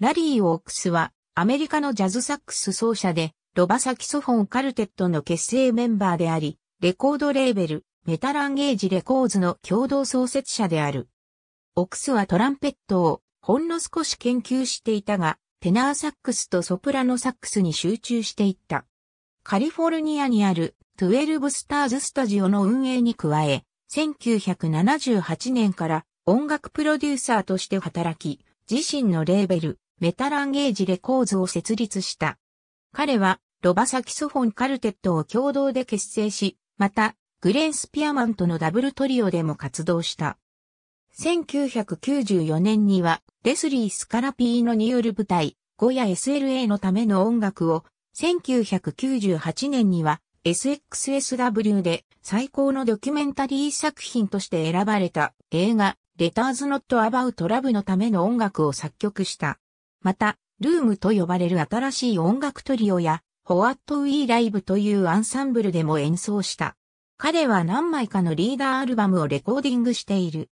ラリー・オークスはアメリカのジャズサックス奏者でロバサキソフォンカルテットの結成メンバーであり、レコードレーベル、メタランゲージレコーズの共同創設者である。オクスはトランペットをほんの少し研究していたが、テナーサックスとソプラノサックスに集中していった。カリフォルニアにあるトゥエルブ・スターズスタジオの運営に加え、1978年から音楽プロデューサーとして働き、自身のレーベル、メタランゲージレコーズを設立した。彼は、ロバサキソフォンカルテットを共同で結成し、また、グレン・スピアマンとのダブルトリオでも活動した。1994年には、レスリー・スカラピーノによる舞台、ゴヤ SLA のための音楽を、1998年には、SXSW で最高のドキュメンタリー作品として選ばれた映画、レターズ・ノット・アバウト・ラブのための音楽を作曲した。また、ルームと呼ばれる新しい音楽トリオや、ホワットウィーライブというアンサンブルでも演奏した。彼は何枚かのリーダーアルバムをレコーディングしている。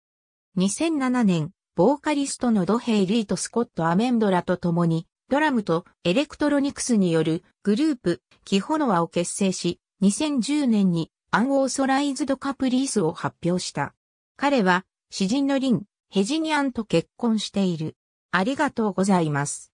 2007年、ボーカリストのドヘイリーとスコット・アメンドラと共に、ドラムとエレクトロニクスによるグループ、キホノアを結成し、2010年にアンオーソライズドカプリースを発表した。彼は、詩人のリン、ヘジニアンと結婚している。ありがとうございます。